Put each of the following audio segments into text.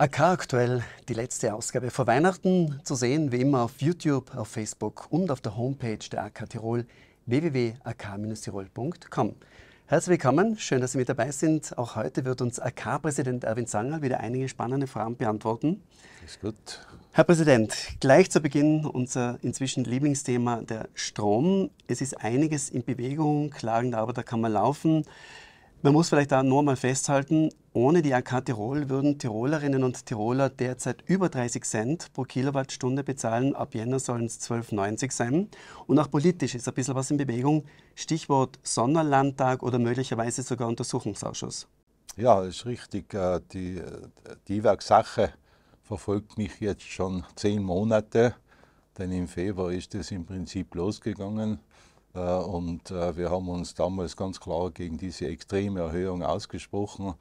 AK aktuell, die letzte Ausgabe vor Weihnachten, zu sehen wie immer auf YouTube, auf Facebook und auf der Homepage der AK Tirol www.ak-tirol.com. Herzlich willkommen, schön, dass Sie mit dabei sind. Auch heute wird uns AK-Präsident Erwin Sanger wieder einige spannende Fragen beantworten. Ist gut. Herr Präsident, gleich zu Beginn unser inzwischen Lieblingsthema der Strom. Es ist einiges in Bewegung, Klagen der Arbeiterkammer laufen. Man muss vielleicht da nur mal festhalten, ohne die AK Tirol würden Tirolerinnen und Tiroler derzeit über 30 Cent pro Kilowattstunde bezahlen. Ab Jänner sollen es 12,90 sein. Und auch politisch ist ein bisschen was in Bewegung. Stichwort Sonderlandtag oder möglicherweise sogar Untersuchungsausschuss. Ja, ist richtig. Äh, die, äh, die sache verfolgt mich jetzt schon zehn Monate, denn im Februar ist es im Prinzip losgegangen. Äh, und äh, wir haben uns damals ganz klar gegen diese extreme Erhöhung ausgesprochen.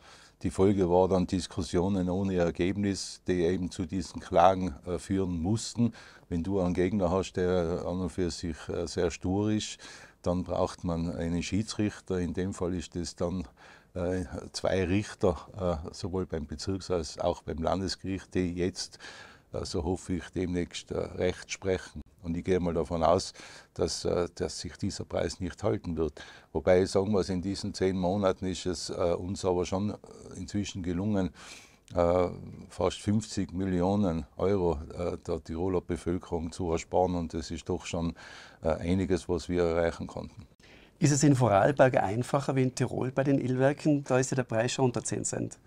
Die Folge war dann Diskussionen ohne Ergebnis, die eben zu diesen Klagen äh, führen mussten. Wenn du einen Gegner hast, der an und für sich sehr stur ist, dann braucht man einen Schiedsrichter. In dem Fall ist das dann zwei Richter, sowohl beim Bezirks- als auch beim Landesgericht, die jetzt, so hoffe ich, demnächst Recht sprechen. Und ich gehe mal davon aus, dass, äh, dass sich dieser Preis nicht halten wird. Wobei ich sagen muss, in diesen zehn Monaten ist es äh, uns aber schon äh, inzwischen gelungen, fast 50 Millionen Euro der Tiroler Bevölkerung zu ersparen. Und das ist doch schon einiges, was wir erreichen konnten. Ist es in Vorarlberg einfacher wie in Tirol bei den Illwerken? Da ist ja der Preis schon unter 10 Cent.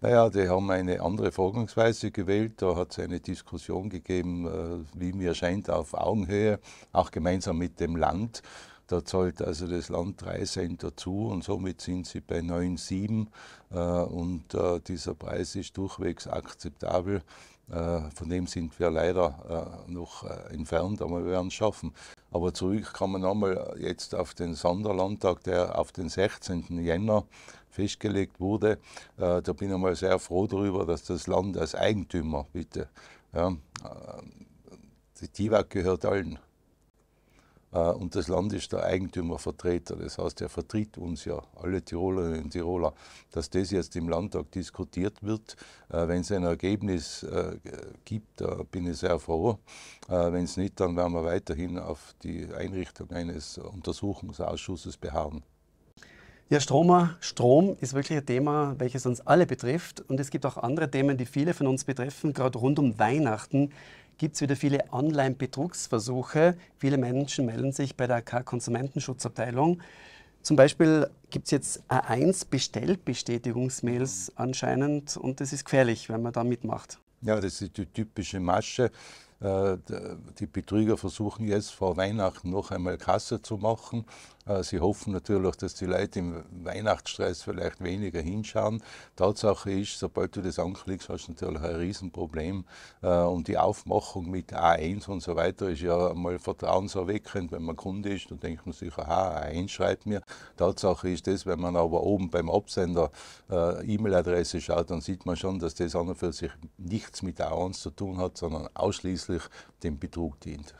Naja, die haben eine andere Vorgangsweise gewählt. Da hat es eine Diskussion gegeben, äh, wie mir scheint, auf Augenhöhe, auch gemeinsam mit dem Land. Da zahlt also das Land 3 Cent dazu und somit sind sie bei 9,7 äh, und äh, dieser Preis ist durchwegs akzeptabel. Von dem sind wir leider noch entfernt, aber wir werden es schaffen. Aber zurück kann man einmal jetzt auf den Sonderlandtag, der auf den 16. Jänner festgelegt wurde. Äh, da bin ich mal sehr froh darüber, dass das Land als Eigentümer, bitte, ja, äh, die TIWAG gehört allen. Äh, und das Land ist der Eigentümervertreter. Das heißt, er vertritt uns ja, alle Tirolerinnen und Tiroler. Dass das jetzt im Landtag diskutiert wird, wenn es ein Ergebnis gibt, da bin ich sehr froh. Wenn es nicht, dann werden wir weiterhin auf die Einrichtung eines Untersuchungsausschusses beharren. Ja, Stromer, Strom ist wirklich ein Thema, welches uns alle betrifft. Und es gibt auch andere Themen, die viele von uns betreffen. Gerade rund um Weihnachten gibt es wieder viele Online-Betrugsversuche. Viele Menschen melden sich bei der AK-Konsumentenschutzabteilung. Zum Beispiel gibt es jetzt A1-Bestellbestätigungsmails anscheinend und das ist gefährlich, wenn man da mitmacht. Ja, das ist die typische Masche. Äh, die Betrüger versuchen jetzt vor Weihnachten noch einmal Kasse zu machen äh, sie hoffen natürlich, dass die Leute im Weihnachtsstress vielleicht weniger hinschauen. Tatsache ist, sobald du das anklickst, hast du natürlich ein Riesenproblem. Äh, und die Aufmachung mit A1 und so weiter ist ja mal vertrauenserweckend, wenn man Kunde ist. Dann denkt man sich, aha, A1 schreibt mir. Tatsache ist das, wenn man aber oben beim Absender äh, E-Mail-Adresse schaut, dann sieht man schon, dass das an und für sich nichts mit A1 zu tun hat, sondern ausschließlich dem Betrug dient.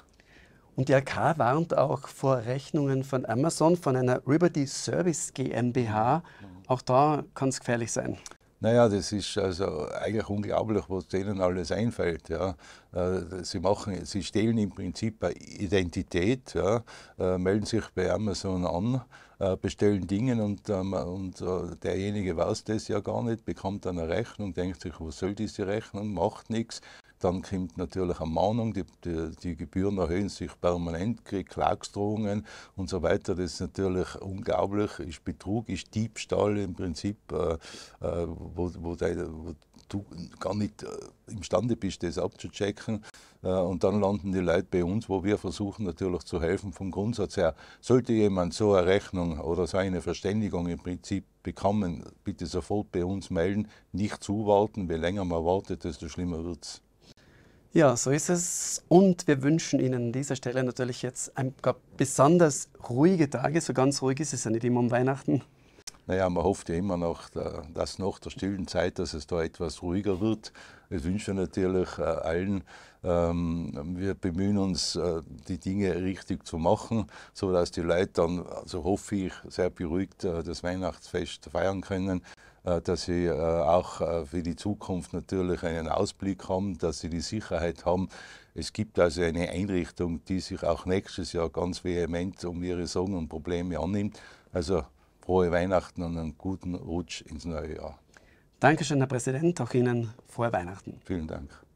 Und die AK warnt auch vor Rechnungen von Amazon, von einer Liberty Service GmbH. Mhm. Auch da kann es gefährlich sein. Naja, das ist also eigentlich unglaublich, was denen alles einfällt. Ja. Äh, sie, machen, sie stehlen im Prinzip eine Identität, ja, äh, melden sich bei Amazon an, äh, bestellen Dinge und, ähm, und derjenige weiß das ja gar nicht, bekommt dann eine Rechnung, denkt sich, was soll diese Rechnung, macht nichts, dann kommt natürlich eine Mahnung, die, die, die Gebühren erhöhen sich permanent, kriegt Klagsdrohungen und so weiter. Das ist natürlich unglaublich, ist Betrug, ist Diebstahl im Prinzip, äh, äh wo, wo, de, wo du gar nicht äh, imstande bist, das abzuchecken. Äh, und dann landen die Leute bei uns, wo wir versuchen natürlich zu helfen vom Grundsatz her. Sollte jemand so eine Rechnung oder so eine Verständigung im Prinzip bekommen, bitte sofort bei uns melden, nicht zuwarten. Je länger man wartet, desto schlimmer wird es. Ja, so ist es. Und wir wünschen Ihnen an dieser Stelle natürlich jetzt ein paar besonders ruhige Tage. So ganz ruhig ist es ja nicht immer um Weihnachten. Naja, man hofft ja immer noch, dass nach der stillen Zeit, dass es da etwas ruhiger wird. Das wünschen wir natürlich äh, allen. Ähm, wir bemühen uns, äh, die Dinge richtig zu machen, sodass die Leute dann, so also hoffe ich, sehr beruhigt äh, das Weihnachtsfest feiern können dass sie auch für die Zukunft natürlich einen Ausblick haben, dass sie die Sicherheit haben. Es gibt also eine Einrichtung, die sich auch nächstes Jahr ganz vehement um ihre Sorgen und Probleme annimmt. Also frohe Weihnachten und einen guten Rutsch ins neue Jahr. Dankeschön, Herr Präsident, auch Ihnen frohe Weihnachten. Vielen Dank.